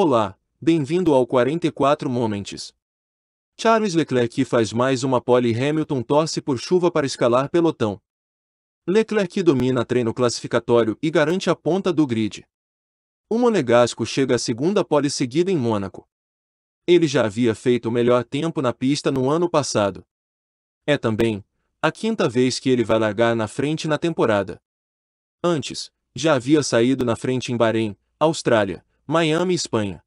Olá, bem-vindo ao 44 Moments. Charles Leclerc faz mais uma pole e Hamilton torce por chuva para escalar pelotão. Leclerc domina treino classificatório e garante a ponta do grid. O monegasco chega à segunda pole seguida em Mônaco. Ele já havia feito o melhor tempo na pista no ano passado. É também a quinta vez que ele vai largar na frente na temporada. Antes, já havia saído na frente em Bahrein, Austrália, Miami, Espanha.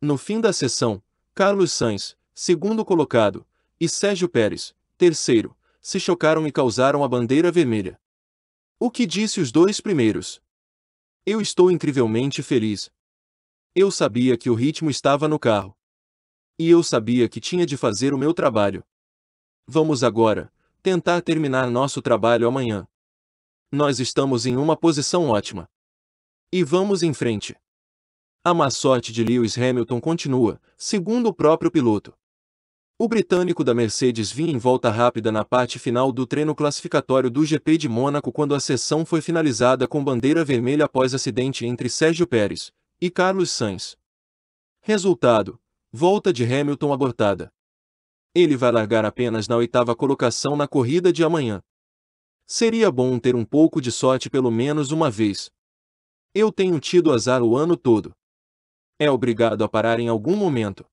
No fim da sessão, Carlos Sainz, segundo colocado, e Sérgio Pérez, terceiro, se chocaram e causaram a bandeira vermelha. O que disse os dois primeiros? Eu estou incrivelmente feliz. Eu sabia que o ritmo estava no carro. E eu sabia que tinha de fazer o meu trabalho. Vamos agora tentar terminar nosso trabalho amanhã. Nós estamos em uma posição ótima. E vamos em frente. A má sorte de Lewis Hamilton continua, segundo o próprio piloto. O britânico da Mercedes vinha em volta rápida na parte final do treino classificatório do GP de Mônaco quando a sessão foi finalizada com bandeira vermelha após acidente entre Sérgio Pérez e Carlos Sainz. Resultado: volta de Hamilton abortada. Ele vai largar apenas na oitava colocação na corrida de amanhã. Seria bom ter um pouco de sorte pelo menos uma vez. Eu tenho tido azar o ano todo. É obrigado a parar em algum momento.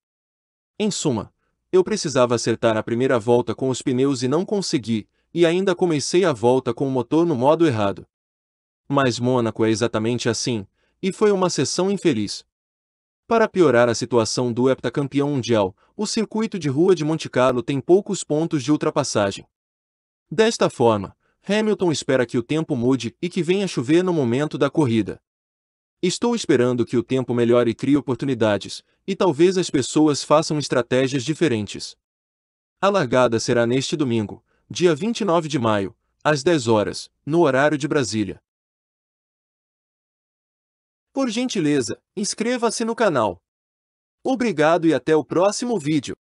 Em suma, eu precisava acertar a primeira volta com os pneus e não consegui, e ainda comecei a volta com o motor no modo errado. Mas Mônaco é exatamente assim, e foi uma sessão infeliz. Para piorar a situação do heptacampeão mundial, o circuito de rua de Monte Carlo tem poucos pontos de ultrapassagem. Desta forma, Hamilton espera que o tempo mude e que venha chover no momento da corrida. Estou esperando que o tempo melhore e crie oportunidades, e talvez as pessoas façam estratégias diferentes. A largada será neste domingo, dia 29 de maio, às 10 horas, no horário de Brasília. Por gentileza, inscreva-se no canal. Obrigado e até o próximo vídeo.